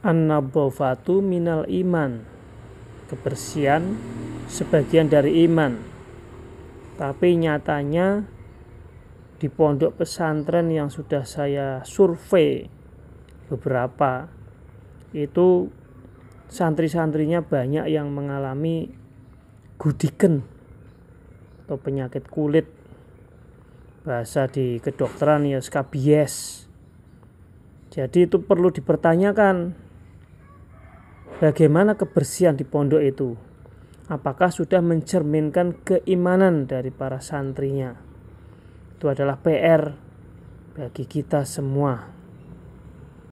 An-nabawfatu minal iman. Kebersihan sebagian dari iman. Tapi nyatanya di pondok pesantren yang sudah saya survei beberapa itu santri-santrinya banyak yang mengalami gudiken atau penyakit kulit bahasa di kedokteran ya skabies jadi itu perlu dipertanyakan Bagaimana kebersihan di pondok itu? Apakah sudah mencerminkan keimanan dari para santrinya? Itu adalah PR bagi kita semua.